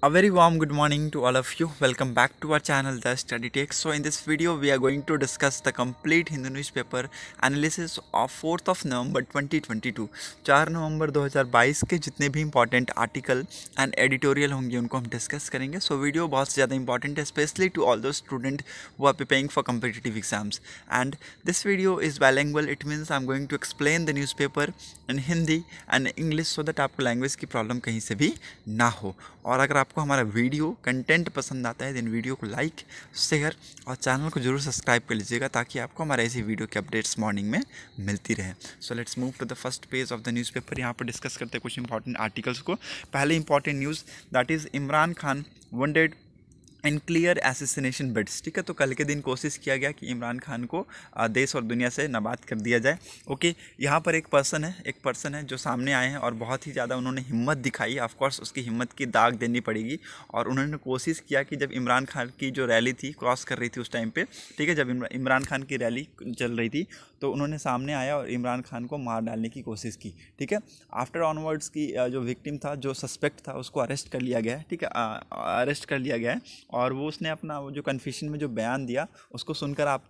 a very warm good morning to all of you welcome back to our channel the study tech so in this video we are going to discuss the complete hindu newspaper analysis of 4th of november 2022 4 नवंबर 2022 के जितने भी important article and editorial होंगे उनको हम discuss करेंगे सो so, video बहुत ज़्यादा important है specially to all those student who are preparing for competitive exams and this video is bilingual it means I am going to explain the newspaper in Hindi and English so that आपको language की problem कहीं से भी ना हो और अगर आप आपको हमारा वीडियो कंटेंट पसंद आता है देन वीडियो को लाइक शेयर और चैनल को जरूर सब्सक्राइब कर लीजिएगा ताकि आपको हमारे ऐसी वीडियो के अपडेट्स मॉर्निंग में मिलती रहे so let's move to the first page of the newspaper यहाँ पर डिस्कस करते हैं कुछ इंपॉर्टेंट आर्टिकल्स को पहले important news that is Imran Khan wounded and clear assassination bids ठीक है तो कल के दिन कोशिश किया गया कि इमरान खान को देश और दुनिया से नबात कर दिया जाए ओके यहाँ पर एक पर्सन है एक पर्सन है जो सामने आए हैं और बहुत ही ज़्यादा उन्होंने हिम्मत दिखाई ऑफकोर्स उसकी हिम्मत की दाग देनी पड़ेगी और उन्होंने कोशिश किया कि जब इमरान खान की जो रैली थी क्रॉस कर रही थी उस टाइम पर ठीक है जब इमरान खान की रैली चल रही थी तो उन्होंने सामने आया और इमरान खान को मार डालने की कोशिश की ठीक है आफ्टर ऑनवर्ड्स की जो विक्टिम था जो सस्पेक्ट था उसको अरेस्ट कर लिया गया है ठीक है अरेस्ट कर लिया गया है और वो उसने अपना वो जो कन्फ्यूशन में जो बयान दिया उसको सुनकर आप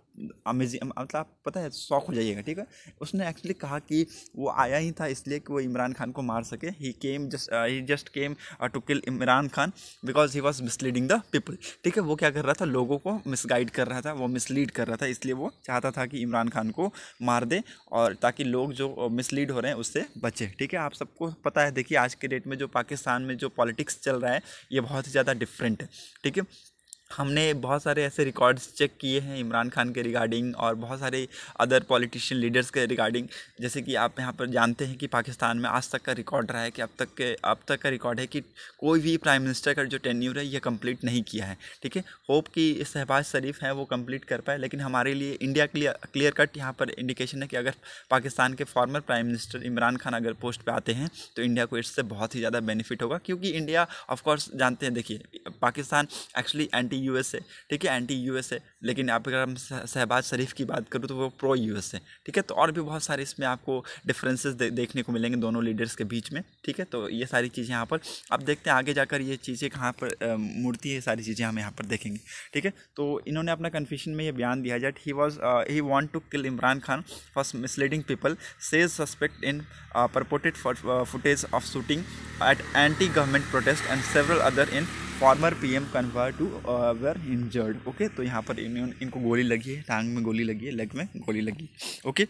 अमेजिंग मतलब आप पता है शौक हो जाइएगा ठीक है उसने एक्चुअली कहा कि वो आया ही था इसलिए कि वो इमरान खान को मार सके ही came just he just came to kill Imran Khan because he was misleading the people ठीक है वो क्या कर रहा था लोगों को मिसगाइड कर रहा था वो मिसलीड कर रहा था इसलिए वो चाहता था कि इमरान खान को मार दे और ताकि लोग जो मिसलीड uh, हो रहे हैं उससे बचे ठीक है आप सबको पता है देखिए आज के डेट में जो पाकिस्तान में जो पॉलिटिक्स चल रहा है ये बहुत ही ज़्यादा डिफरेंट है ठीक है हमने बहुत सारे ऐसे रिकॉर्ड्स चेक किए हैं इमरान खान के रिगार्डिंग और बहुत सारे अदर पॉलिटिशियन लीडर्स के रिगार्डिंग जैसे कि आप यहाँ पर जानते हैं कि पाकिस्तान में आज तक का रिकॉर्ड रहा है कि अब तक के अब तक का रिकॉर्ड है कि कोई भी प्राइम मिनिस्टर का जो टेन्यूर है यह कम्प्लीट नहीं किया है ठीक है होप कि शहबाज शरीफ हैं वो कम्प्लीट कर पाए लेकिन हमारे लिए इंडिया क्लियर क्लियर कट यहाँ पर इंडिकेशन है कि अगर पाकिस्तान के former prime minister Imran Khan अगर पोस्ट पर आते हैं तो इंडिया को इससे बहुत ही ज़्यादा बेनिफिट होगा क्योंकि इंडिया ऑफकोर्स जानते हैं देखिए पाकिस्तान एक्चुअली एंटी यूएसए ठीक है एंटी यूएसए लेकिन आप अगर हम शहबाज शरीफ की बात करूँ तो वो प्रो यू एस है ठीक है तो और भी बहुत सारे इसमें आपको डिफरेंसेस दे, देखने को मिलेंगे दोनों लीडर्स के बीच में ठीक है तो ये सारी चीज़ें यहाँ पर अब देखते हैं आगे जाकर ये चीज़ें कहाँ पर मूर्ति है सारी चीज़ें हम यहाँ पर देखेंगे ठीक है तो इन्होंने अपना कन्फ्यूशन में ये बयान दिया that he was he want to kill Imran Khan first misleading people says suspect in purported footage of shooting at anti government protest and several other in former P M convert to were injured okay तो यहाँ पर इन्होंने इनको गोली लगी है टांग में गोली लगी है लेग में गोली लगी okay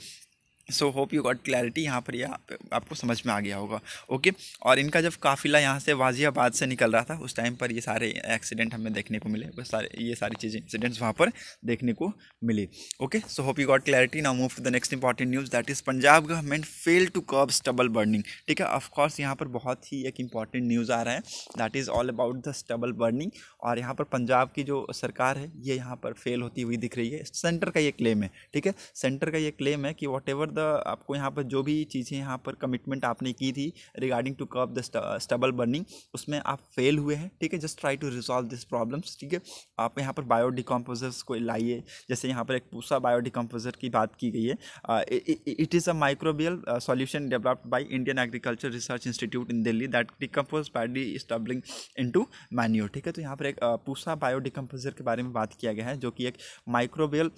so hope you got clarity यहाँ पर यह आपको समझ में आ गया होगा ओके और इनका जब काफ़िला यहाँ से वाजियाबाद से निकल रहा था उस टाइम पर ये सारे एक्सीडेंट हमें देखने को मिले बस सारे ये सारी चीज़ें इंसिडेंट्स वहाँ पर देखने को मिली okay so hope you got clarity now move to the next important news that is Punjab government fail to curb stubble burning ठीक है ऑफकोर्स यहाँ पर बहुत ही एक इंपॉर्टेंट न्यूज़ आ रहा है that is all about the stubble burning और यहाँ पर पंजाब की जो सरकार है ये यहाँ पर फेल होती हुई दिख रही है सेंटर का ये क्लेम है ठीक है सेंटर का ये क्लेम है कि वॉट एवर आपको यहाँ पर जो भी चीज़ें यहाँ पर कमिटमेंट आपने की थी regarding to curb the stubble burning उसमें आप फेल हुए हैं ठीक है just try to resolve this problems ठीक है आप यहाँ पर बायोडिकम्पोजर्स को लाइए जैसे यहाँ पर एक पूसा बायोडिकम्पोजर की बात की गई है it is a microbial solution developed by Indian Agriculture Research Institute in Delhi that decompose paddy stubbling into manure ठीक है तो यहाँ पर एक पूसा बायोडिकम्पोजर के बारे में बात किया गया है जो कि एक माइक्रोबियल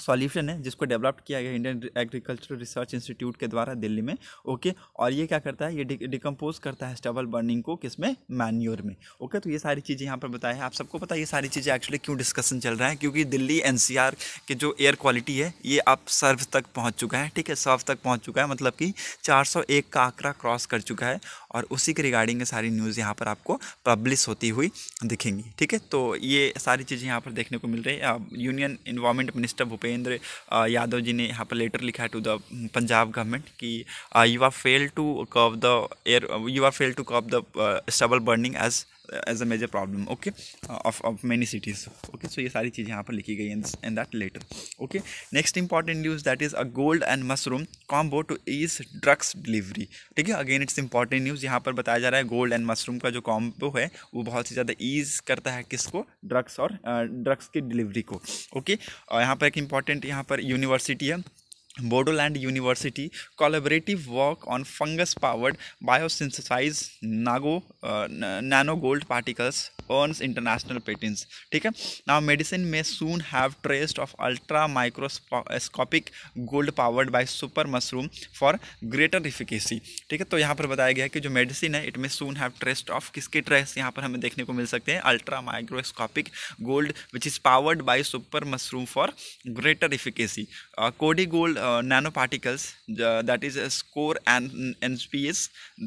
सॉल्यूशन है जिसको डेवलप किया गया इंडियन एग्रीकल्चरल रिसर्च इंस्टीट्यूट के द्वारा दिल्ली में ओके और ये क्या करता है ये डिकम्पोज करता है स्टबल बर्निंग को किसमें मैन्योर में ओके तो ये सारी चीज़ें यहाँ पर बताया आप सबको पता है ये सारी चीज़ें एक्चुअली क्यों डिस्कशन चल रहा है क्योंकि दिल्ली एन के जो एयर क्वालिटी है ये अब सर्व तक पहुँच चुका है ठीक है सर्व तक पहुँच चुका है मतलब कि चार का आंकड़ा क्रॉस कर चुका है और उसी के रिगार्डिंग सारी न्यूज़ यहाँ पर आपको पब्लिश होती हुई दिखेंगी ठीक है तो ये सारी चीज़ें यहाँ पर देखने को मिल रही है union environment minister Bhupendra Yadav जी ने यहाँ पर लेटर लिखा है टू द पंजाब गवर्नमेंट कि यू आर फेल टू कव the air you are fail to कव the stubble burning as as a major problem okay of of many cities okay so ये सारी चीज़ें यहाँ पर लिखी गई in that letter okay next important news that is a gold and mushroom combo to ease drugs delivery ठीक है again it's important news यहाँ पर बताया जा रहा है गोल्ड एंड मशरूम का जो कॉम्बो है वो बहुत ही ज़्यादा ईज करता है किसको ड्रग्स और ड्रग्स uh, की डिलीवरी को ओके और uh, यहाँ पर एक इंपॉर्टेंट यहाँ पर यूनिवर्सिटी है Bodoland university collaborative work on fungus powered biosynthesize नागो nano gold particles earns international patents ठीक है नाउ मेडिसिन में soon have trace of ultra microscopic gold powered by super mushroom for greater efficacy ठीक है तो यहाँ पर बताया गया है कि जो मेडिसिन है it may soon have trace of किसके ट्रेस यहाँ पर हमें देखने को मिल सकते हैं ultra microscopic gold which is powered by super mushroom for greater efficacy cordy gold uh, nanoparticles the, that is a score and nps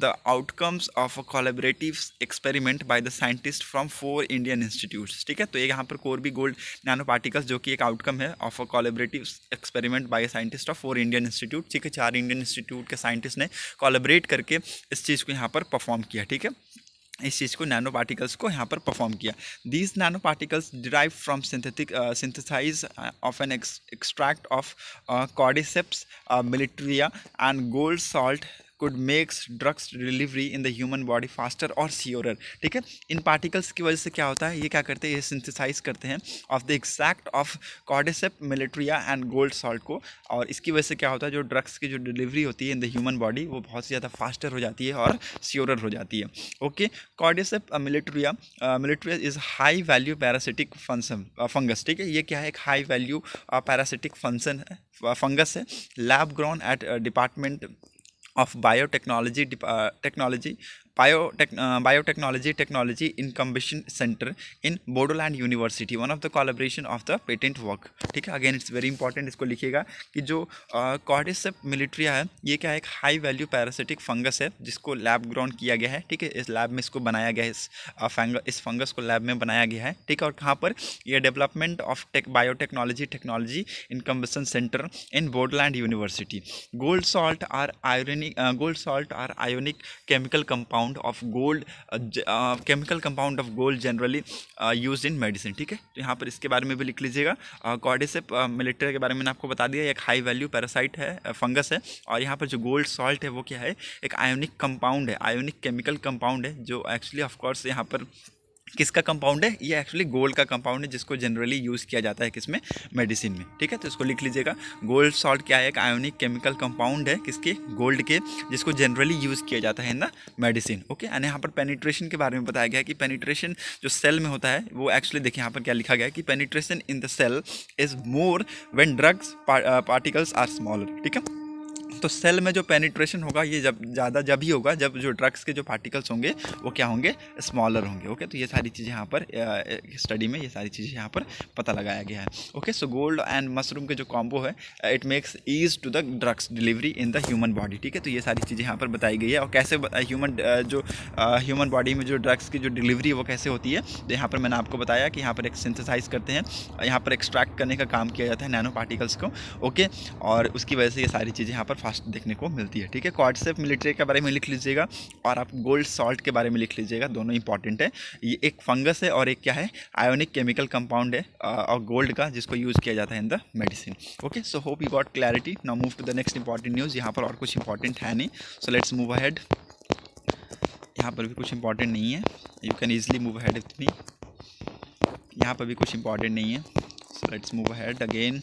the outcomes of a collaborative experiment by the scientist from four indian institutes ठीक है तो ये यहाँ पर core B gold nano particles जो कि एक outcome है of a collaborative experiment by scientist of four Indian institute ठीक है चार इंडियन इंस्टीट्यूट के साइंटिस्ट ने कोलेबरेट करके इस चीज़ को यहाँ पर परफॉर्म किया ठीक है इस चीज़ को नैनो पार्टिकल्स को यहाँ पर परफॉर्म किया these nano particles derive from synthetic synthesize of an extract of cordyceps militaria and gold salt could makes drugs delivery in the human body faster और सियोरर ठीक है इन पार्टिकल्स की वजह से क्या होता है ये क्या करते हैं ये सिंथिसाइज करते हैं of the extract of cordyceps militaria and gold salt को और इसकी वजह से क्या होता है जो ड्रग्स की जो डिलीवरी होती है इन द ह्यूमन बॉडी वो बहुत ज़्यादा फास्टर हो जाती है और सियोर हो जाती है okay cordyceps militaria militaria is high value parasitic fungus ठीक है ये क्या है एक हाई वैल्यू पैरासिटिक फंक्शन है फंगस uh, है lab ground at department of biotechnology uh, technology bio technology technology incubation centre in Bodoland university one of the collaboration of the patent work ठीक है अगेन इट्स वेरी इंपॉर्टेंट इसको लिखिएगा कि जो कॉडिस uh, मिलिट्रिया है ये क्या है एक हाई वैल्यू पैरासिटिक फंगस है जिसको लैब ग्राउंड किया गया है ठीक है इस लैब में इसको बनाया गया है इस फंगस uh, इस फंगस को लैब में बनाया गया है ठीक है और कहाँ पर यह development of tech biotechnology technology incubation centre in Bodoland university gold salt are ionic gold salt are ionic chemical compound compound of gold chemical compound of gold generally use in medicine ठीक है तो यहाँ पर इसके बारे में भी लिख लीजिएगा कॉडेसेप uh, मिलिट्री uh, के बारे में आपको बता दिया एक हाई वैल्यू पैरासाइट है फंगस uh, है और यहाँ पर जो गोल्ड सॉल्ट है वो क्या है एक आयोनिक कंपाउंड है आयोनिक केमिकल कंपाउंड है जो एक्चुअली ऑफकोर्स यहाँ पर किसका कंपाउंड है ये एक्चुअली गोल्ड का कंपाउंड है जिसको जनरली यूज़ किया जाता है किसमें मेडिसिन में ठीक है तो इसको लिख लीजिएगा गोल्ड सॉल्ट क्या है एक आयोनिक केमिकल कंपाउंड है किसके गोल्ड के जिसको जनरली यूज़ किया जाता है in the medicine okay and यहाँ पर पेनिट्रेशन के बारे में बताया गया कि पेनिट्रेशन जो सेल में होता है वो एक्चुअली देखिए यहाँ पर क्या लिखा गया है कि penetration in the cell is more when drugs particles are smaller ठीक है तो सेल में जो पेनिट्रेशन होगा ये जब ज़्यादा जब ही होगा जब जो ड्रग्स के जो पार्टिकल्स होंगे वो क्या होंगे स्मॉलर होंगे ओके तो ये सारी चीज़ें यहाँ पर स्टडी में ये सारी चीज़ें यहाँ पर पता लगाया गया है okay so gold and mushroom के जो कॉम्बो है it makes ease to the drugs delivery in the human body ठीक है तो ये सारी चीज़ें यहाँ पर बताई गई है और कैसे ह्यूमन जो ह्यूमन बॉडी में जो ड्रग्स की जो डिलीवरी वो कैसे होती है तो यहाँ पर मैंने आपको बताया कि यहाँ पर एक सिंथेसाइज करते हैं यहाँ पर एक्सट्रैक्ट करने का काम किया जाता है नैनो पार्टिकल्स को ओके और उसकी वजह से ये सारी चीज़ें यहाँ पर फास्ट देखने को मिलती है ठीक है सेफ मिलिट्री के बारे में लिख लीजिएगा और आप गोल्ड सॉल्ट के बारे में लिख लीजिएगा दोनों इंपॉर्टेंट है ये एक फंगस है और एक क्या है आयोनिक केमिकल कंपाउंड है और गोल्ड का जिसको यूज़ किया जाता है in the medicine okay so hope you got clarity now move to the next important news यहाँ पर और कुछ इंपॉर्टेंट है नहीं सो लेट्स मूव अहेड यहाँ पर भी कुछ इंपॉर्टेंट नहीं है you can easily move ahead with me यहाँ पर भी कुछ इंपॉर्टेंट नहीं है so let's move ahead again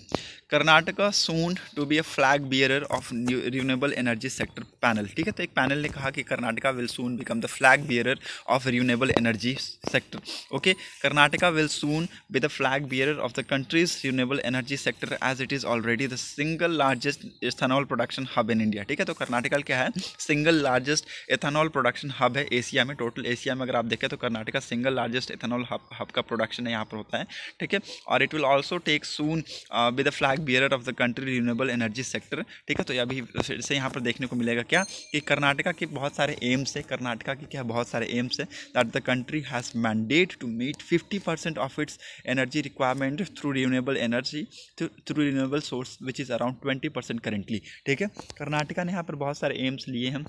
Karnataka soon to be a flag bearer of renewable energy sector panel ठीक है तो एक पैनल ने कहा कि Karnataka will soon become the flag bearer of renewable energy sector okay Karnataka will soon be the flag bearer of the country's renewable energy sector as it is already the single largest ethanol production hub in India ठीक है तो कर्नाटका क्या है single largest ethanol production hub है Asia में total Asia में अगर आप देखें तो Karnataka single largest ethanol hub hub का प्रोडक्शन यहाँ पर होता है ठीक है और it will also take soon with the flag flag bearer of the country renewable energy sector ठीक है तो अभी से यहाँ पर देखने को मिलेगा क्या कि कर्नाटका के बहुत सारे एम्स है कर्नाटका के क्या बहुत सारे एम्स है that the country has mandate to meet fifty percent of its energy requirement through renewable energy through renewable source which is around twenty percent currently ठीक है कर्नाटका ने यहाँ पर बहुत सारे एम्स लिए हैं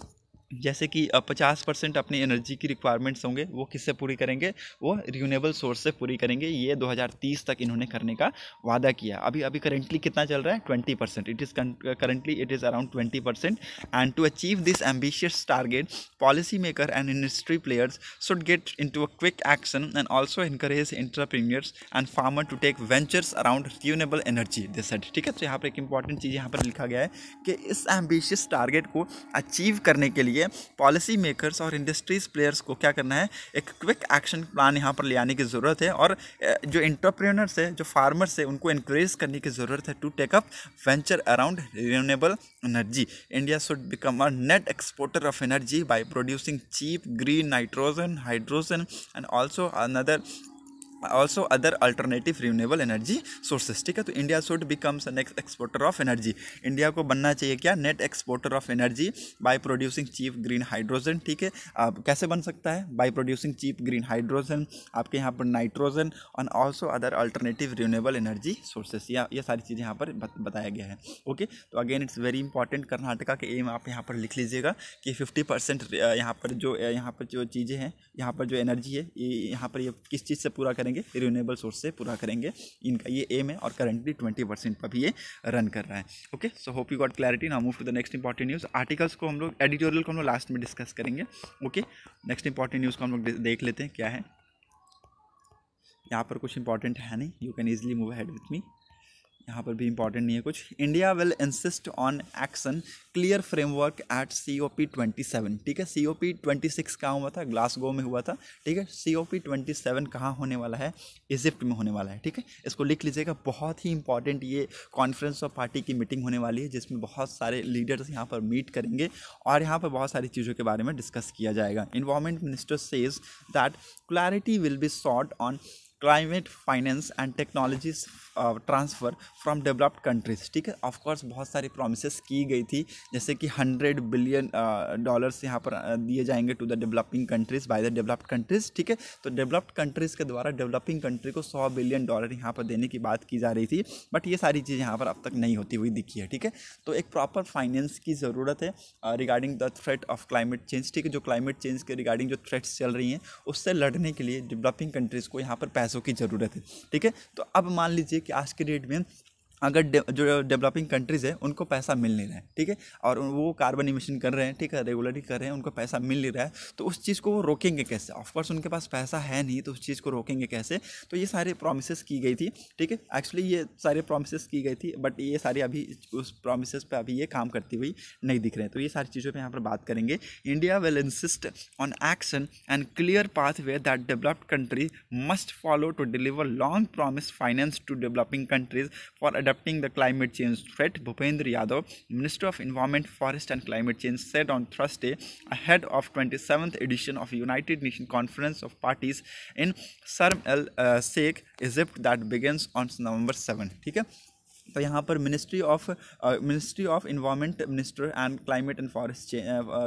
जैसे कि पचास परसेंट अपनी एनर्जी की रिक्वायरमेंट्स होंगे वो किससे पूरी करेंगे वो रिन्यूएबल सोर्स से पूरी करेंगे ये 2030 तक इन्होंने करने का वादा किया अभी अभी करेंटली कितना चल रहा है twenty percent it is currently it is around twenty percent and to achieve this ambitious target policy maker and industry players should get in a quick action and also encourage entrepreneurs and farmer to take ventures around renewable energy set ठीक है तो यहाँ पर एक important चीज़ यहाँ पर लिखा गया है कि इस एम्बिशियस टारगेट को अचीव करने के लिए लिए पॉलिसी मेकर्स और इंडस्ट्रीज प्लेयर्स को क्या करना है एक क्विक एक्शन प्लान यहाँ पर ले आने की ज़रूरत है और जो इंटरप्रेनर्स है जो फार्मर्स है उनको इनक्रेज करने की ज़रूरत है to take up venture around renewable energy India should become a net exporter of energy by producing cheap green nitrogen hydrogen and also another also other alternative renewable energy sources ठीक है तो India should becomes next exporter of energy India को बनना चाहिए क्या net exporter of energy by producing cheap green hydrogen ठीक है आप कैसे बन सकता है by producing cheap green hydrogen आपके यहाँ पर nitrogen and also other alternative renewable energy sources या ये सारी चीज़ें यहाँ पर बताया गया है ओके तो again it's very important Karnataka के एम आप यहाँ पर लिख लीजिएगा कि फिफ्टी परसेंट यहाँ पर जो यहाँ पर जो चीज़ें हैं यहाँ पर जो एनर्जी है यहाँ पर ये किस चीज़ से पूरा करेंगे रिन्यूएबल सोर्स से पूरा करेंगे इनका ये एम है और करंटली ट्वेंटी परसेंट पर भी ये रन कर रहा है okay so hope you got clarity now move to the next important news articles को हम लोग एडिटोरियल को हम लोग लास्ट में डिस्कस करेंगे ओके नेक्स्ट इंपॉर्टेंट न्यूज़ को हम लोग देख लेते हैं क्या है यहाँ पर कुछ इंपॉर्टेंट है नहीं you can easily move ahead with me यहाँ पर भी इंपॉर्टेंट नहीं है कुछ India will insist on action clear framework at C O P twenty seven ठीक है C O P twenty six कहाँ हुआ था ग्लासगो में हुआ था ठीक है C O P twenty seven कहाँ होने वाला है इजिप्ट में होने वाला है ठीक है इसको लिख लीजिएगा बहुत ही इंपॉर्टेंट ये कॉन्फ्रेंस ऑफ पार्टी की मीटिंग होने वाली है जिसमें बहुत सारे लीडर्स यहाँ पर मीट करेंगे और यहाँ पर बहुत सारी चीज़ों के बारे में डिस्कस किया जाएगा environment minister says that clarity will be sought on climate finance and technologies transfer from developed countries ठीक है ऑफकोर्स बहुत सारी प्रोमिस की गई थी जैसे कि हंड्रेड बिलियन डॉलर्स यहाँ पर दिए जाएंगे to the developing countries by the developed countries ठीक है तो डेवलप्ड कंट्रीज़ के द्वारा डेवलपिंग कंट्री को सौ बिलियन डॉलर यहाँ पर देने की बात की जा रही थी बट ये सारी चीज़ यहाँ पर अब तक नहीं होती हुई दिखी है ठीक है तो एक प्रॉपर फाइनेंस की ज़रूरत है regarding the threat of climate change ठीक है जो क्लाइमेट चेंज के रिगार्डिंग जो थ्रेट्स चल रही हैं उससे लड़ने के लिए डेवलपिंग कंट्रीज़ को यहाँ पर पैसों की ज़रूरत है ठीक है तो अब मान लीजिए कि आज के डेट में अगर जो डेवलपिंग कंट्रीज़ है उनको पैसा मिल नहीं रहा है ठीक है और वो कार्बन इमिशन कर रहे हैं ठीक है रेगुलरली कर रहे हैं उनको पैसा मिल नहीं रहा है तो उस चीज़ को वो रोकेंगे कैसे ऑफकोर्स उनके पास पैसा है नहीं तो उस चीज़ को रोकेंगे कैसे तो ये सारे प्रोमिस की गई थी ठीक है एक्चुअली ये सारे प्रोमिस की गई थी बट ये सारी अभी उस प्रोमिस पर अभी ये काम करती हुई नहीं दिख रहे हैं तो ये सारी चीज़ों पर यहाँ पर बात करेंगे India will insist on action and clear pathway that developed country must follow to deliver long promise finance to developing countries for adapting the climate change threat, Bhupendra Yadav, Minister of Environment, Forest and Climate Change, said on Thursday ahead of 27th edition of United Nations Conference of Parties in Sharm el uh, Sheikh, Egypt, that begins on November 7. तो यहाँ पर ministry of ministry of environment minister and climate and forest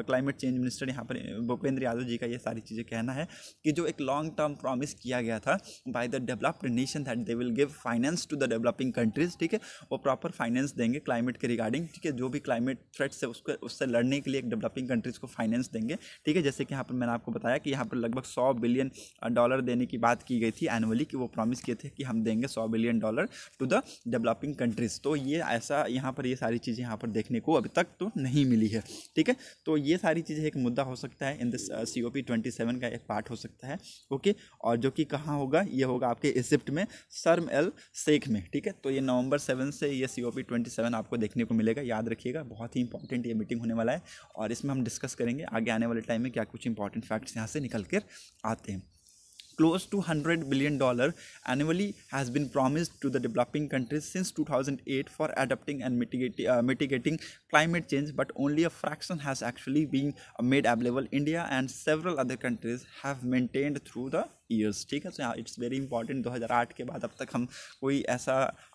climate change minister यहाँ पर uh, Bhupendra Yadav जी का ये सारी चीज़ें कहना है कि जो एक लॉन्ग टर्म प्रॉमिस किया गया था by the developed nation that they will give finance to the developing countries ठीक है वो प्रॉपर फाइनेंस देंगे क्लाइमेट के रिगार्डिंग ठीक है जो भी क्लाइमेट थ्रेट्स है उसको उससे लड़ने के लिए एक डेवलपिंग कंट्रीज़ को फाइनेंस देंगे ठीक है जैसे कि यहाँ पर मैंने आपको बताया कि यहाँ पर लगभग सौ बिलियन डॉलर uh, देने की बात की गई थी एनुअली कि वो प्रॉमिस किए थे कि हम देंगे सौ billion dollar to the developing country countries तो ये ऐसा यहाँ पर ये सारी चीज़ें यहाँ पर देखने को अभी तक तो नहीं मिली है ठीक है तो ये सारी चीज़ें एक मुद्दा हो सकता है in this C O P twenty seven का एक पार्ट हो सकता है ओके और जो कि कहाँ होगा ये होगा आपके इजिप्ट में सरम एल शेख में ठीक है तो ये नवंबर सेवन से ये C O P twenty seven आपको देखने को मिलेगा याद रखिएगा बहुत ही इंपॉर्टेंट ये मीटिंग होने वाला है और इसमें हम डिस्कस करेंगे आगे आने वाले टाइम में क्या कुछ इंपॉर्टेंट फैक्ट्स यहाँ से निकल कर आते हैं close to 100 billion dollar annually has been promised to the developing countries since 2008 for adapting and mitigating, uh, mitigating climate change but only a fraction has actually been made available india and several other countries have maintained through the years ठीक है so it's very important 2008 के बाद अब तक हम कोई ऐसा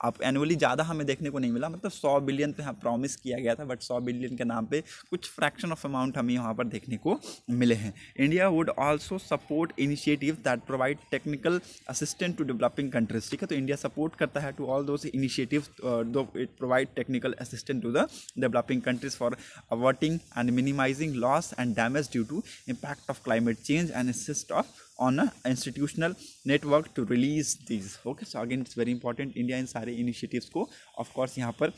आप एनुअली ज़्यादा हमें देखने को नहीं मिला मतलब सौ बिलियन पे हम हाँ, प्रॉमिस किया गया था बट सौ बिलियन के नाम पे कुछ फ्रैक्शन ऑफ अमाउंट हमें यहाँ पर देखने को मिले हैं India would also support initiative that provide technical assistant to developing countries ठीक है तो इंडिया सपोर्ट करता है to all those initiative though it provide technical assistant to the developing countries for averting and minimising loss and damage due to impact of climate change and assist of on a institutional network to release these okay so again it's very important india इन सारे initiatives को of course यहाँ पर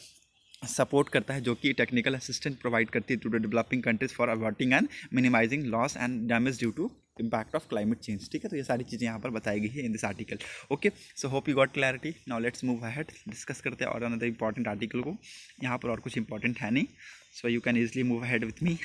support करता है जो कि technical assistant provide करती है to developing countries for averting and minimising loss and damage due to impact of climate change ठीक है तो ये सारी चीज़ें यहाँ पर बताई गई है in this article okay so hope you got clarity now let's move ahead discuss करते हैं और अनदर इंपॉर्टेंट आर्टिकल को यहाँ पर और कुछ इंपॉर्टेंट है नहीं so you can easily move ahead with me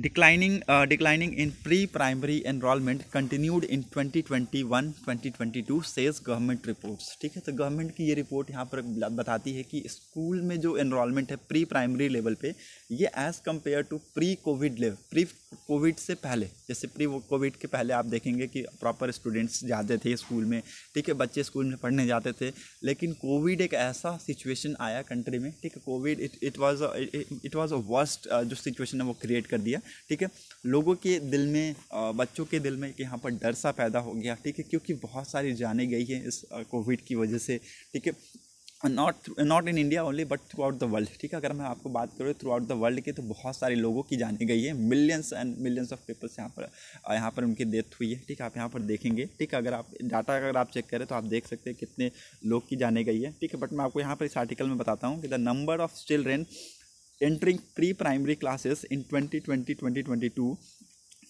Declining, uh, declining in pre-primary enrollment continued in 2021-2022 says government reports ठीक है तो गवर्नमेंट की ये रिपोर्ट यहाँ पर बताती है कि स्कूल में जो एनरोलमेंट है प्री प्राइमरी लेवल पे ये as compare to pre covid level pre covid से पहले जैसे प्री कोविड के पहले आप देखेंगे कि प्रॉपर स्टूडेंट्स जाते थे स्कूल में ठीक है बच्चे स्कूल में पढ़ने जाते थे लेकिन कोविड एक ऐसा सिचुएशन आया कंट्री में ठीक है covid it it was it was a worst जो सिचुएशन है वो क्रिएट कर दिया ठीक है लोगों के दिल में uh, बच्चों के दिल में कि यहाँ पर डर सा पैदा हो गया ठीक है क्योंकि बहुत सारी जाने गई हैं इस कोविड uh, की वजह से ठीक है not not in India only but throughout the world ठीक है अगर मैं आपको बात करूँ थ्रू आउट द वर्ल्ड की तो बहुत सारे लोगों की जानी गई है millions and millions of peoples यहाँ पर यहाँ पर उनकी डेथ हुई है ठीक है आप यहाँ पर देखेंगे ठीक है अगर आप डाटा अगर आप चेक करें तो आप देख सकते हैं कितने लोग की जानी गई है ठीक है बट मैं आपको यहाँ पर इस आर्टिकल में बताता हूँ कि the number of children entering pre primary classes in twenty twenty twenty twenty two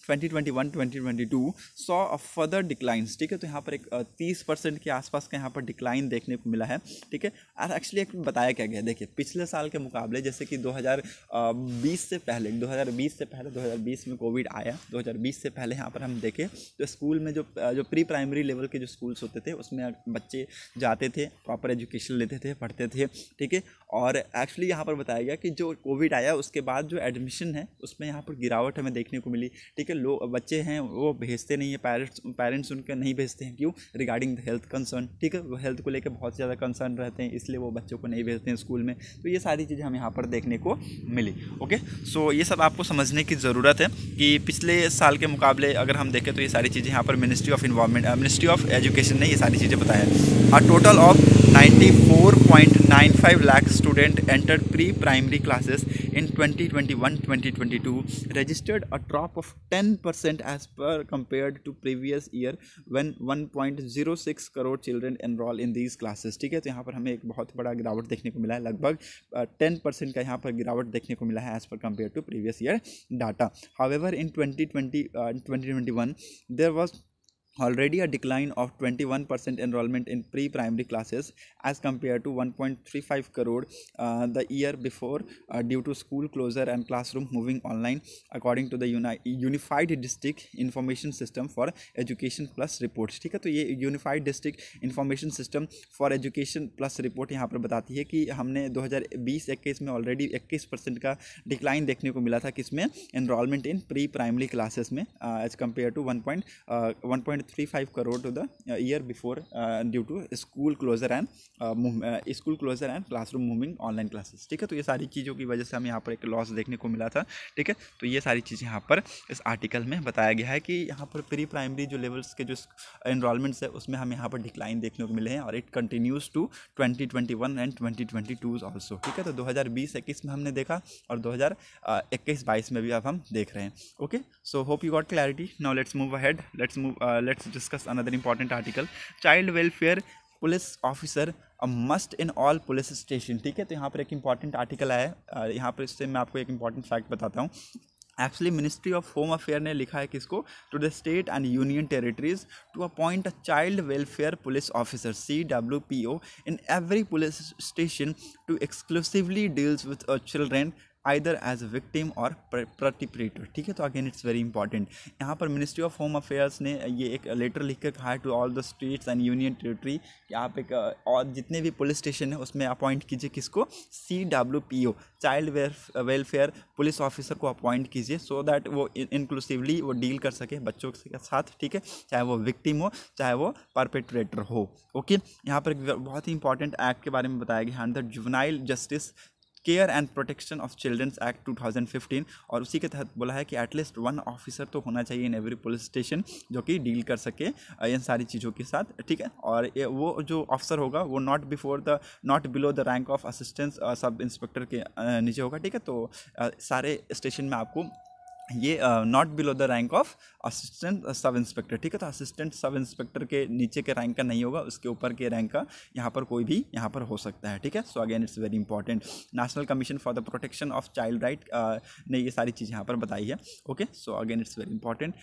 2021 2022 saw a further declines ठीक है तो यहाँ पर एक तीस परसेंट के आसपास का यहाँ पर डिक्लाइन देखने को मिला है ठीक है और एक्चुअली एक बताया क्या गया देखिए पिछले साल के मुकाबले जैसे कि 2020 से पहले 2020 से पहले 2020 में कोविड आया 2020 से पहले यहाँ पर हम देखें तो स्कूल में जो जो प्री प्राइमरी लेवल के जो स्कूल्स होते थे उसमें बच्चे जाते थे प्रॉपर एजुकेशन लेते थे पढ़ते थे ठीक है और एक्चुअली यहाँ पर बताया गया कि जो कोविड आया उसके बाद जो एडमिशन है उसमें यहाँ पर गिरावट हमें देखने को मिली ठीक है के लोग बच्चे हैं वो भेजते नहीं है पेरेंट्स पेरेंट्स उनके नहीं भेजते हैं क्यों रिगार्डिंग हेल्थ कंसर्न ठीक है वो हेल्थ को लेकर बहुत ज़्यादा कंसर्न रहते हैं इसलिए वो बच्चों को नहीं भेजते हैं स्कूल में तो ये सारी चीज़ें हम यहाँ पर देखने को मिली ओके सो ये सब आपको समझने की ज़रूरत है कि पिछले साल के मुकाबले अगर हम देखें तो ये सारी चीज़ें यहाँ पर ministry of environment ministry of education ने ये सारी चीज़ें बताया a total of 94.95 lakh student enter pre primary classes in 2021-2022 registered a drop of 10 percent as per percent to previous year one one point zero six crore children enrol in these classes ठीक है तो यहाँ पर हमें एक बहुत बड़ा गिरावट देखने को मिला है लगभग टेन परसेंट का यहाँ पर गिरावट देखने को मिला है as per compare to previous year data however in twenty twenty twenty twenty one there was already a decline of 21% enrollment in pre-primary classes as compared to 1.35 crore uh, the year before uh, due to school closure and classroom moving online according to the uni unified district information system for education plus reports theek hai to ye unified district information system for education plus report yahan par batati hai ki humne 2020-21 mein already 21 ka decline dekhne ko mila tha kisme enrollment in pre primary classes mein uh, as compared to 1. Uh, 1. Five crore to the year before due to school closure and school closure and classroom moving online classes ठीक है तो ये सारी चीज़ों की वजह से हमें यहाँ पर एक लॉस देखने को मिला था ठीक है तो ये सारी चीज़ें यहाँ पर इस आर्टिकल में बताया गया है कि यहाँ पर प्री प्राइमरी जो लेवल्स के जो इनरोलमेंट्स है उसमें हमें यहाँ पर डिक्लाइन देखने को मिले हैं और it continues to twenty twenty one and twenty twenty two also ठीक है तो दो हज़ार बीस इक्कीस में हमने देखा और दो हज़ार इक्कीस बाईस में भी अब हम देख रहे हैं okay so hope you got clarity now let's move ahead let's move let's let's discuss another important article child welfare police officer a must in all police station ठीक है तो यहाँ पर एक इंपॉर्टेंट आर्टिकल आया है यहाँ पर इससे मैं आपको एक इंपॉर्टेंट फैक्ट बताता हूँ actually ministry of home affair ने लिखा है किसको to the state and union territories to appoint a child welfare police officer C W P O in every police station to exclusively deals with children either as a victim और perpetrator ठीक है तो again it's very important यहाँ पर ministry of home affairs ने ये एक letter लिख कर कहा है to all the states and union territory कि आप एक और जितने भी पुलिस स्टेशन है उसमें अपॉइंट कीजिए किसको C W P O child welfare police officer को अपॉइंट कीजिए सो दैट वो इंक्लूसिवली वो डील कर सके बच्चों के साथ ठीक है चाहे वो विक्टिम हो चाहे वो परपेट्रेटर हो ओके यहाँ पर एक बहुत ही इंपॉर्टेंट एक्ट के बारे में बताया गया अंदर juvenile justice care and protection of childrens act 2015 और उसी के तहत बोला है कि एटलीस्ट वन ऑफिसर तो होना चाहिए इन एवरी पुलिस स्टेशन जो कि डील कर सके इन सारी चीज़ों के साथ ठीक है और ये वो जो ऑफिसर होगा वो not before the not below the rank of assistance sub inspector के नीचे होगा ठीक है तो सारे स्टेशन में आपको ये not below the rank of assistant sub inspector ठीक है तो असिस्टेंट सब इंस्पेक्टर के नीचे के रैंक का नहीं होगा उसके ऊपर के रैंक का यहाँ पर कोई भी यहाँ पर हो सकता है ठीक है so again it's very important national commission for the protection of child right ने ये सारी चीज़ यहाँ पर बताई है okay so again it's very important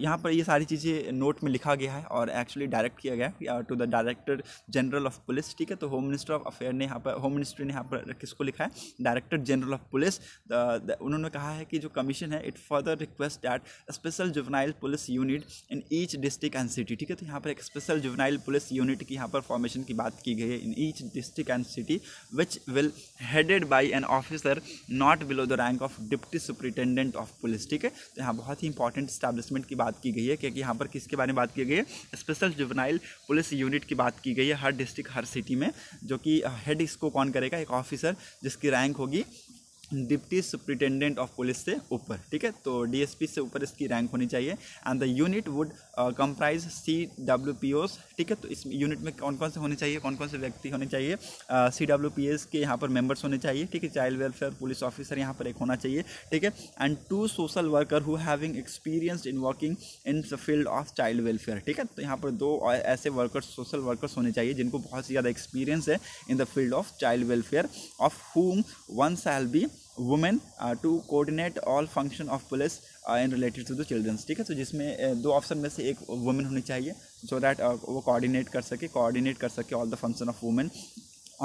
यहाँ पर ये सारी चीज़ें नोट में लिखा गया है और एक्चुअली डायरेक्ट किया गया है to the director general of police ठीक है तो होम मिनिस्टर ऑफ अफेयर ने यहाँ पर होम मिनिस्ट्री ने यहाँ पर किसको लिखा है डायरेक्टर जनरल ऑफ पुलिस उन्होंने कहा है कि जो कमीशन है it further request that special juvenile police unit in each district and city ठीक है तो यहाँ पर एक स्पेशल जुवनाइल पुलिस यूनिट की यहाँ पर फॉर्मेशन की बात की गई है in each district and city which will headed by an officer not below the rank of deputy superintendent of police ठीक है तो यहाँ बहुत ही इंपॉर्टेंट स्टैब्लिशमेंट की बात की गई है क्योंकि यहाँ पर किसके बारे में बात की गई है स्पेशल जुवनाइल पुलिस यूनिट की बात की गई है हर डिस्ट्रिक्ट हर सिटी में जो कि हेड इसको कौन करेगा एक ऑफिसर जिसकी रैंक होगी डिप्टी सुप्रिटेंडेंट ऑफ पुलिस से ऊपर ठीक है तो डीएसपी से ऊपर इसकी रैंक होनी चाहिए and the unit would comprise C W P Os ठीक है तो इस यूनिट में कौन कौन से होने चाहिए कौन कौन से व्यक्ति होने चाहिए सी डब्ल्यू पी एस के यहाँ पर मेंबर्स होने चाहिए ठीक है चाइल्ड वेलफेयर पुलिस ऑफिसर यहाँ पर एक होना चाहिए ठीक है and two social worker who having experience in working in the field of child welfare ठीक है तो यहाँ पर दो ऐसे वर्कर्स सोशल वर्कर्स होने चाहिए जिनको बहुत ज़्यादा एक्सपीरियंस है in the field of child welfare of whom one shall be women to coordinate all function of police in related to the childrens ठीक है तो जिसमें uh, दो ऑप्शन में से एक वुमेन होनी चाहिए सो दैट uh, वो कोऑर्डिनेट कर सके कोऑर्डिनेट कर सके all the function of women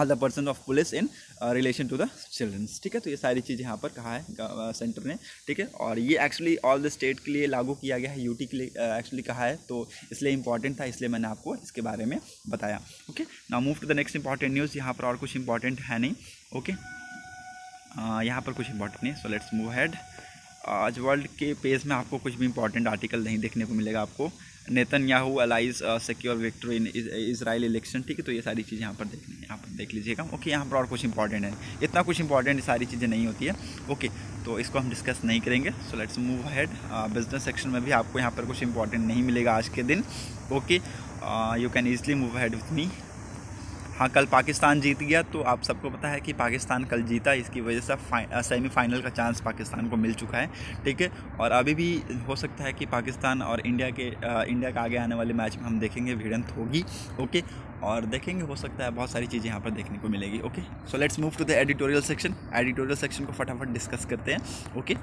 all the person of police in relation to the childrens ठीक है तो ये सारी चीज़ यहाँ पर कहा है सेंटर uh, ने ठीक है और ये एक्चुअली ऑल द स्टेट के लिए लागू किया गया है यूटी के लिए एक्चुअली कहा है तो इसलिए इंपॉर्टेंट था इसलिए मैंने आपको इसके बारे में बताया ओके ना move to the next important news यहाँ पर और कुछ इंपॉर्टेंट है नहीं ओके okay? यहाँ पर कुछ इंपॉर्टेंट नहीं सो लेट्स मूव हैड आज वर्ल्ड के पेज में आपको कुछ भी इंपॉर्टेंट आर्टिकल नहीं देखने को मिलेगा आपको Netanyahu allies secure victory in Israel election ठीक है तो ये सारी चीज़ें यहाँ पर देख यहाँ पर देख लीजिएगा ओके यहाँ पर और कुछ इंपॉर्टेंट है इतना कुछ इंपॉर्टेंट सारी चीज़ें नहीं होती है ओके तो इसको हम डिस्कस नहीं करेंगे so let's move ahead business section में भी आपको यहाँ पर कुछ इंपॉर्टेंट नहीं मिलेगा आज के दिन okay you can easily move ahead with me हाँ कल पाकिस्तान जीत गया तो आप सबको पता है कि पाकिस्तान कल जीता इसकी वजह से सेमीफाइनल का चांस पाकिस्तान को मिल चुका है ठीक है और अभी भी हो सकता है कि पाकिस्तान और इंडिया के आ, इंडिया के आगे आने वाले मैच में हम देखेंगे भिड़ंत होगी ओके और देखेंगे हो सकता है बहुत सारी चीज़ें यहाँ पर देखने को मिलेगी okay so let's move to the editorial section editorial section को फटाफट डिस्कस करते हैं ओके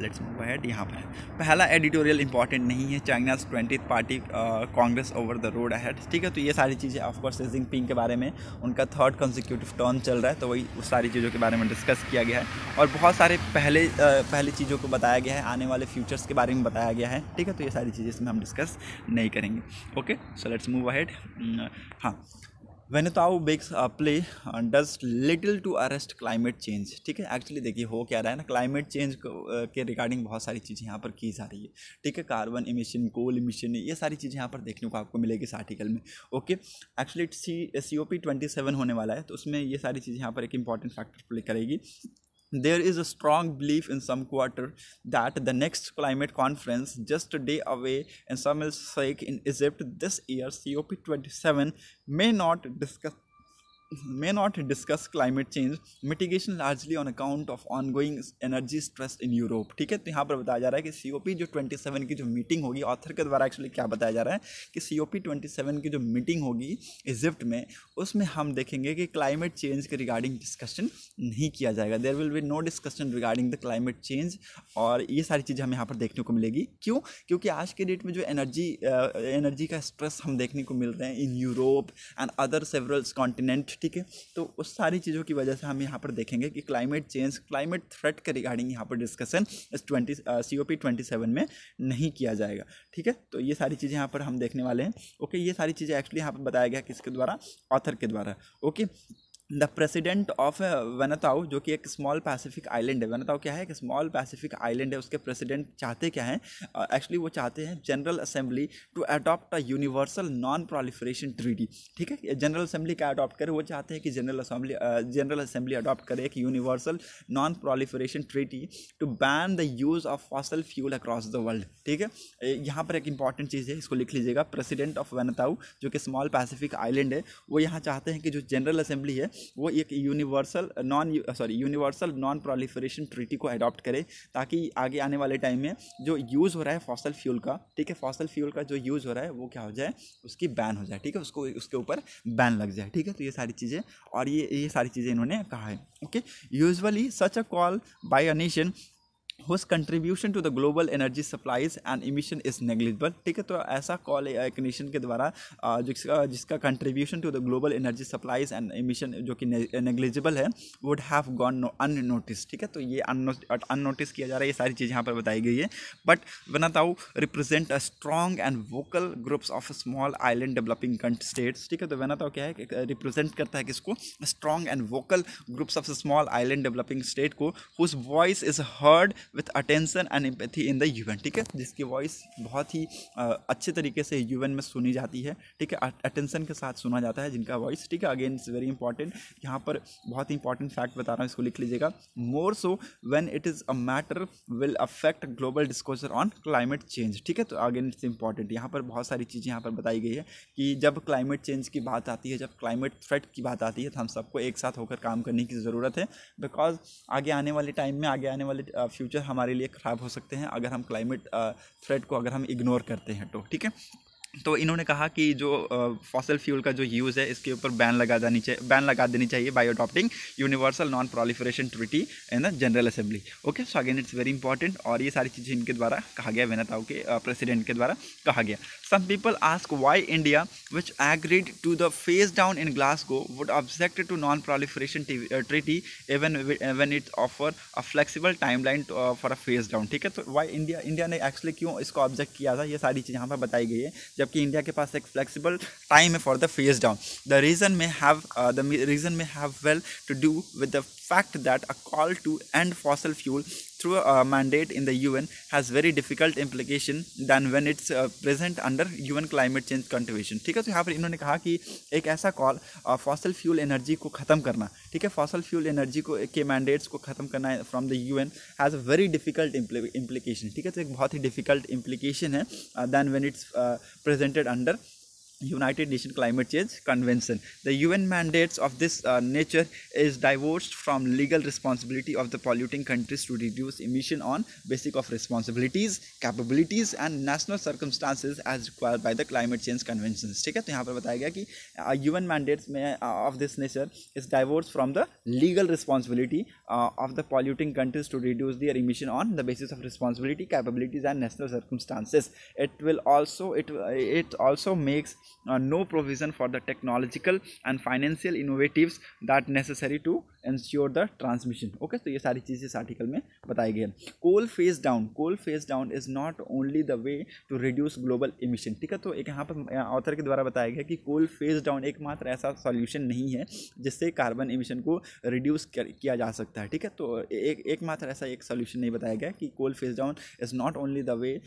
लेट्स मूव अहेड यहाँ पर है पहला एडिटोरियल इंपॉर्टेंट नहीं है China's twenty party congress over the road ahead ठीक है तो ये सारी चीज़ें ऑफकोर्स सीजिंग पिंग के बारे में उनका थर्ड कंजिक्यूटिव टर्न चल रहा है तो वही उस सारी चीज़ों के बारे में डिस्कस किया गया है और बहुत सारे पहले uh, पहले चीज़ों को बताया गया है आने वाले फ्यूचर्स के बारे में बताया गया है ठीक है तो ये सारी चीज़ें इसमें हम डिस्कस नहीं करेंगे okay so let's move ahead हाँ वेन Vanuatu begs plea does little to arrest climate change ठीक है एक्चुअली देखिए हो क्या रहा है ना क्लाइमेट चेंज uh, के रिगार्डिंग बहुत सारी चीज़ें यहाँ पर की जा रही है ठीक है कार्बन इमिशन कोल इमिशन ये सारी चीज़ें यहाँ पर देखने को आपको मिलेगी इस आर्टिकल में okay actually C C O P twenty seven होने वाला है तो उसमें ये सारी चीज़ें यहाँ पर एक इंपॉर्टेंट फैक्टर प्ले करेगी there is a strong belief in some quarter that the next climate conference just a day away in Sharm el Sheikh in Egypt this year COP27 may not discuss may not discuss climate change mitigation largely on account of ongoing energy stress in Europe ठीक है तो यहाँ पर बताया जा रहा है कि सी ओ पी जो ट्वेंटी सेवन की जो मीटिंग होगी ऑथर के द्वारा एक्चुअली क्या बताया जा रहा है कि C O P twenty seven की जो मीटिंग होगी इजिप्ट में उसमें हम देखेंगे कि क्लाइमेट चेंज के रिगार्डिंग डिस्कशन नहीं किया जाएगा there will be no discussion regarding the climate change और ये सारी चीज़ें हमें यहाँ पर देखने को मिलेगी क्यों क्योंकि आज के डेट में जो एनर्जी एनर्जी uh, का स्ट्रेस हम देखने को मिल रहे हैं in Europe and other severals continent ठीक है तो उस सारी चीज़ों की वजह से हम यहाँ पर देखेंगे कि क्लाइमेट चेंज क्लाइमेट थ्रेट के रिगार्डिंग यहाँ पर डिस्कशन इस twenty C O P twenty seven में नहीं किया जाएगा ठीक है तो ये सारी चीज़ें यहाँ पर हम देखने वाले हैं ओके ये सारी चीज़ें एक्चुअली यहाँ पर बताया गया किसके द्वारा ऑथर के द्वारा okay the president of Vanuatu जो कि एक स्मॉल पैसिफिक आइलैंड है वेनाताओ क्या है एक स्मॉल पैसिफिक आइलैंड है उसके प्रेसिडेंट चाहते क्या हैं एक्चुअली uh, वो चाहते हैं general assembly to adopt a universal non proliferation treaty ठीक है जनरल असेंबली क्या अडॉप्ट करे वो चाहते हैं कि general assembly general assembly adopt करे एक universal non proliferation treaty to ban the use of fossil fuel across the world ठीक है uh, यहाँ पर एक इंपॉर्टेंट चीज़ है इसको लिख लीजिएगा प्रेसिडेंट ऑफ वेनाताओ जो कि स्मॉल पैसिफिक आइलैंड है वो यहाँ चाहते हैं कि जो जनरल असेंबली है वो एक universal non sorry universal non proliferation treaty को अडॉप्ट करे ताकि आगे आने वाले टाइम में जो यूज़ हो रहा है फॉसल फ्यूल का ठीक है फॉसल फ्यूल का जो यूज़ हो रहा है वो क्या हो जाए उसकी बैन हो जाए ठीक है उसको उसके ऊपर बैन लग जाए ठीक है तो ये सारी चीज़ें और ये ये सारी चीज़ें इन्होंने कहा है okay usually such a call by a nation whose contribution to the global energy supplies and emission is negligible ठीक है तो ऐसा कॉल एक नेशन के द्वारा जिसका जिसका contribution to the global energy supplies and emission जो कि नेग्लिजिबल है would have gone no unnoticed ठीक है तो ये अनोटिस किया जा रहा है ये सारी चीज़ यहाँ पर बताई गई है but Vanuatu represent a strong and vocal groups of small island developing states ठीक है तो वनाताओ क्या है रिप्रेजेंट करता है किसको strong and vocal groups of small island developing state को whose voice is heard with attention and empathy in the UN ठीक है जिसकी वॉइस बहुत ही अच्छे तरीके से यूएन में सुनी जाती है ठीक है अटेंशन के साथ सुना जाता है जिनका वॉइस ठीक है अगेन इट्स वेरी इंपॉर्टेंट यहाँ पर बहुत ही इंपॉर्टेंट फैक्ट बता रहा हूँ इसको लिख लीजिएगा more so when it is a matter will affect global discourse on climate change ठीक है तो अगेन इट्स इंपॉर्टेंट यहाँ पर बहुत सारी चीज़ें यहाँ पर बताई गई है कि जब क्लाइमेट चेंज की बात आती है जब क्लाइमेट थ्रेट की बात आती है तो हम सबको एक साथ होकर काम करने की ज़रूरत है बिकॉज आगे आने वाले टाइम में आगे आने वाले फ्यूचर हमारे लिए ख़राब हो सकते हैं अगर हम क्लाइमेट थ्रेट को अगर हम इग्नोर करते हैं तो ठीक है तो इन्होंने कहा कि जो फॉसल फ्यूल का जो यूज़ है इसके ऊपर बैन लगा देनी चाहिए बैन लगा देनी चाहिए by adopting universal non proliferation treaty in the general assembly okay so again it's very important और ये सारी चीज़ें इनके द्वारा कहा गया वेनाताओ के प्रेसिडेंट के द्वारा कहा गया Some people ask why India, which agreed to the phase down in Glasgow, would object to non-proliferation uh, treaty even when it offer a flexible timeline to, uh, for a phase down. theek hai तो why India India ne actually isko object kiya tha ye sari सारी yahan pe batayi gayi hai jabki india ke paas ek flexible time hai for the phase down the reason may have uh, the reason may have well to do with the fact that a call to end fossil fuel through a mandate in the UN has very difficult implication than when it's uh, present under UN climate change contribution ठीक है तो यहाँ पर इन्होंने कहा कि एक ऐसा कॉल फॉसल फ्यूल एनर्जी को ख़त्म करना ठीक है फॉसल फ्यूल एनर्जी को के मैंडेट्स को ख़त्म करना from the U N has a very difficult implication ठीक है तो एक बहुत ही डिफिकल्ट इम्प्लीकेशन है then when it's presented under United Nations Climate Change Convention. The UN mandates of this uh, nature is divorced from legal responsibility of the polluting countries to reduce emission on basic of responsibilities, capabilities and national circumstances as required by the climate change Convention. Okay, so here it is पर बताया गया कि UN uh, uh, of this nature is divorced from the legal responsibility legal uh, responsibility the the polluting countries to reduce their emission on the basis of responsibility capabilities and national circumstances it will it it it no provision for the technological and financial innovative that necessary to to the transmission okay तो ये सारी चीज़ें इस article में बताई गई है coal phase down coal phase down is not only the way to reduce global emission ठीक है तो एक यहाँ पर ऑथर के द्वारा बताया गया कि कोल फेज डाउन एकमात्र ऐसा सॉल्यूशन नहीं है जिससे कार्बन इमिशन को रिड्यूस किया जा सकता है ठीक है तो एक एकमात्र ऐसा एक सॉल्यूशन नहीं बताया गया कि coal phase down is not only the way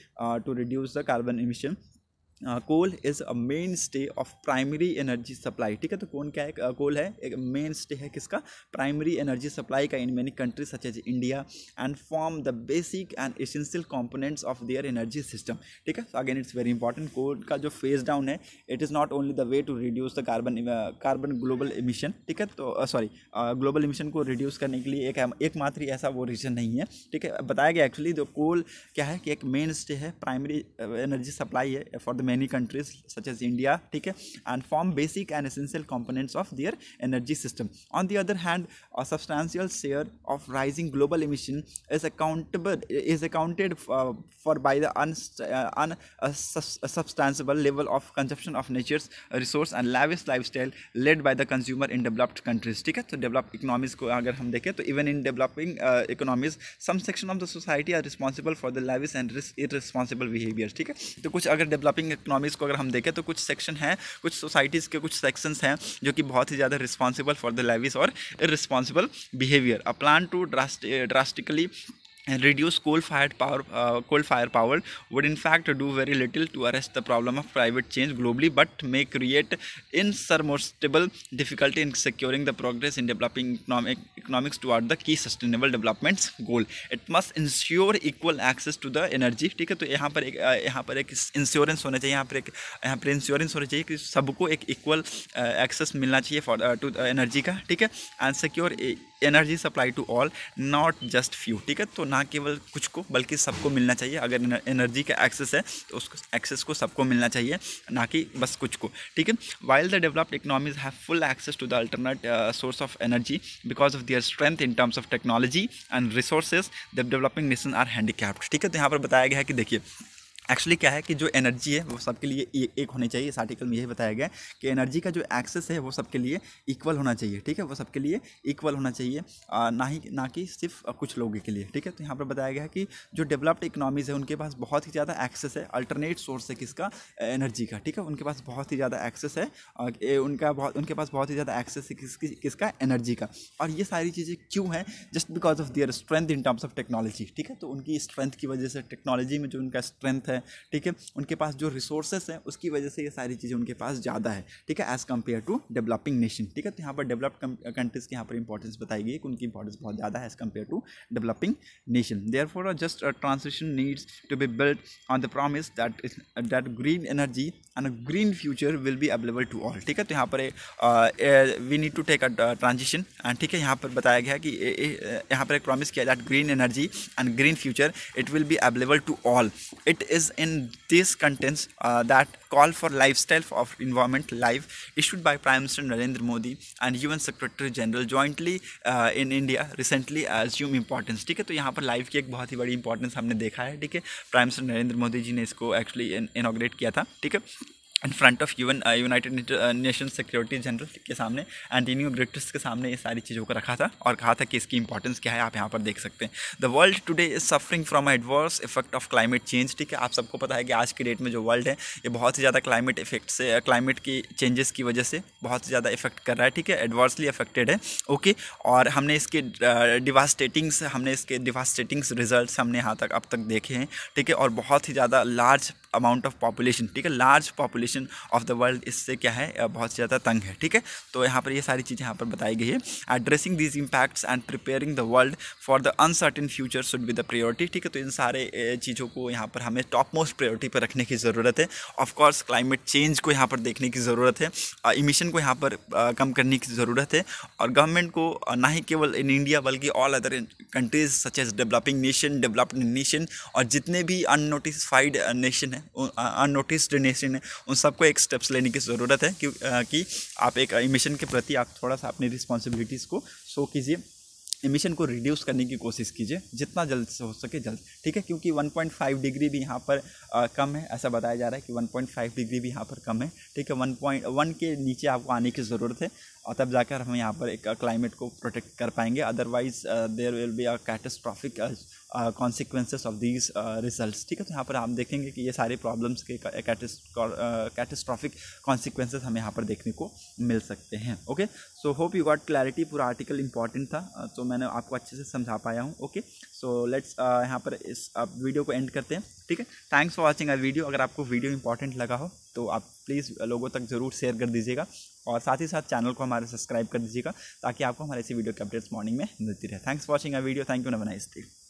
to reduce the carbon emission coal is a mainstay of primary energy supply ठीक है तो कौन क्या है कोल uh, है एक मेन स्टे है किसका प्राइमरी एनर्जी सप्लाई का in many countries such as India and form the basic and essential components of their energy system ठीक है so again it's very important coal का जो फेज डाउन है it is not only the way to reduce the carbon carbon global emission ठीक है तो sorry global emission को reduce करने के लिए एक um, एकमात्र ऐसा वो रीजन नहीं है ठीक है बताया गया एक्चुअली जो कोल क्या है कि एक मेन स्टे है प्राइमरी एनर्जी सप्लाई है for the many countries such as India ठीक है and form basic and essential components of their energy system on the other hand substantial share of rising global emission is accountable is accounted for by the unsustainable level of consumption of nature's resource and lavish lifestyle led by the consumer in developed countries ठीक है तो developed economies को अगर हम देखें तो even in developing economies some section of the society are responsible for the lavish and irresponsible behaviour ठीक है तो कुछ अगर डेवलपिंग इकोनॉमिक्स को अगर हम देखें तो कुछ सेक्शन हैं कुछ सोसाइटीज़ के कुछ सेक्शंस हैं जो कि बहुत ही ज़्यादा रिस्पॉन्सिबल फॉर द लेविस और responsible behaviour a plan to drastically and reduce coal fired power uh, coal fire power would in fact do very little to arrest the problem of private change globally but may create insurmountable difficulty in securing the progress in developing economic economics toward the key sustainable developments goal it must ensure equal access to the energy ठीक है तो यहाँ पर एक यहाँ पर एक insurance होना चाहिए यहाँ पर एक यहाँ पर इंश्योरेंस होना चाहिए कि सबको एक इक्वल एक्सेस मिलना चाहिए फॉर टू एनर्जी का ठीक है and secure energy supply to all not just few ठीक है तो ना केवल कुछ को बल्कि सबको मिलना चाहिए अगर एनर्जी का एक्सेस है तो उस एक्सेस को सबको मिलना चाहिए ना कि बस कुछ को ठीक है while the developed economies have full access to the alternate source of energy because of their strength in terms of technology and resources the developing nation are handicapped ठीक है तो यहाँ पर बताया गया है कि देखिए एक्चुअली क्या है कि जो एनर्जी है वो सबके लिए ए, एक होनी चाहिए इस आर्टिकल में यही बताया गया है कि एनर्जी का जो एक्सेस है वो सबके लिए इक्वल होना चाहिए ठीक है वो सबके लिए इक्वल होना चाहिए आ, ना ही ना कि सिर्फ कुछ लोगों के लिए ठीक है तो यहाँ पर बताया गया है कि जो डेवलप्ड इकनॉमीज़ है उनके पास बहुत ही ज़्यादा एक्सेस है अल्टरनेट सोर्स है किसका एनर्जी का ठीक है उनके पास बहुत ही ज़्यादा एक्सेस है ए, उनका बहुत उनके पास बहुत ही ज़्यादा एक्सेस है किसका एनर्जी का और ये सारी चीज़ें क्यों हैं just because of their strength in terms of technology ठीक है तो उनकी स्ट्रेंथ की वजह से टेक्नोलॉजी में जो उनका स्ट्रेंथ है है ठीक है उनके पास जो रिसोर्सेस हैं उसकी वजह से ये सारी चीज़ें उनके पास ज़्यादा है ठीक है as compare to developing nation ठीक है तो यहाँ पर डेवलप्ड कंट्रीज़ के यहाँ पर इंपॉर्टेंस बताई गई कि उनकी इंपॉर्टेंस बहुत ज़्यादा है as compare to developing nation therefore just transition needs to be build on the promise that that green energy and green future will be available to all ठीक है तो यहाँ पर we need to take a transition and ठीक है यहाँ पर बताया गया कि यहाँ पर एक प्रॉमिस किया that green energy and green future it will be available to all it is in these contents uh, that call for lifestyle of environment live issued by Prime Minister Narendra Modi and UN Secretary General jointly uh, in India recently assume importance ठीक है तो यहाँ पर life की एक बहुत ही बड़ी importance हमने देखा है ठीक है प्राइम मिनिस्टर नरेंद्र मोदी जी ने इसको एक्चुअली inaugurate किया था ठीक है in front of an United Nation security general के सामने एंटीनियो ब्रिटिश के सामने ये सारी चीज़ों को रखा था और कहा था कि इसकी इंपॉर्टेंस क्या है आप यहाँ पर देख सकते हैं the world today is suffering from adverse effect of climate change ठीक है आप सबको पता है कि आज की डेट में जो वर्ल्ड है ये बहुत ही ज़्यादा क्लाइमेट इफेक्ट से क्लाइमेट uh, की चेंजेस की वजह से बहुत ही ज़्यादा इफेक्ट कर रहा है ठीक है एडवर्सली अफेक्टेड है ओके और हमने इसके डिवास्टेटिंग्स uh, हमने इसके डिवास्टेटिंग्स रिजल्ट हमने यहाँ तक अब तक देखे हैं ठीक है और बहुत ही ज़्यादा लार्ज अमाउंट ऑफ पॉपुलेशन ठीक है large population of the world इससे क्या है बहुत ज़्यादा तंग है ठीक है तो यहाँ पर ये सारी चीज़ें यहाँ पर बताई गई है addressing these impacts and preparing the world for the uncertain future should be the priority ठीक है तो इन सारे चीज़ों को यहाँ पर हमें टॉप मोस्ट प्रियोरिटी पर रखने की ज़रूरत है ऑफकोर्स क्लाइमेट चेंज को यहाँ पर देखने की ज़रूरत है इमिशन को यहाँ पर कम करने की ज़रूरत है और गवर्नमेंट को ना ही केवल इन इंडिया बल्कि all other countries such as developing nation developed nation और जितने भी अननोटिसफाइड नेशन हैं अननोटिस्ड नेशन है उन सबको एक स्टेप्स लेने की ज़रूरत है कि, आप एक इमिशन के प्रति आप थोड़ा सा अपनी रिस्पॉन्सिबिलिटीज़ को शो कीजिए इमिशन को रिड्यूस करने की कोशिश कीजिए जितना जल्द से हो सके जल्द ठीक है क्योंकि 1.5 डिग्री भी यहाँ पर आ, कम है ऐसा बताया जा रहा है कि 1.5 डिग्री भी यहाँ पर कम है ठीक है 1.1 के नीचे आपको आने की ज़रूरत है और तब जाकर हम यहाँ पर एक क्लाइमेट को प्रोटेक्ट कर पाएंगे otherwise there will be a catastrophic consequences of these result ठीक है तो यहाँ पर आप देखेंगे कि ये सारे प्रॉब्लम्स के कैटेस्ट्रॉफिक कॉन्सिक्वेंसेस uh, हमें यहाँ पर देखने को मिल सकते हैं okay so hope you got clarity पूरा आर्टिकल इंपॉर्टेंट था uh, तो मैंने आपको अच्छे से समझा पाया हूँ ओके सो लेट्स यहाँ पर इस आप वीडियो को एंड करते हैं ठीक है thanks for watching our video अगर आपको वीडियो इंपॉर्टेंट लगा हो तो आप प्लीज़ लोगों तक ज़रूर शेयर कर दीजिएगा और साथ ही साथ चैनल को हमारे सब्सक्राइब कर दीजिएगा ताकि आपको हमारे ऐसी वीडियो के अपडेट्स मॉर्निंग में मिलती रहे thanks for watching our video thank you now nice day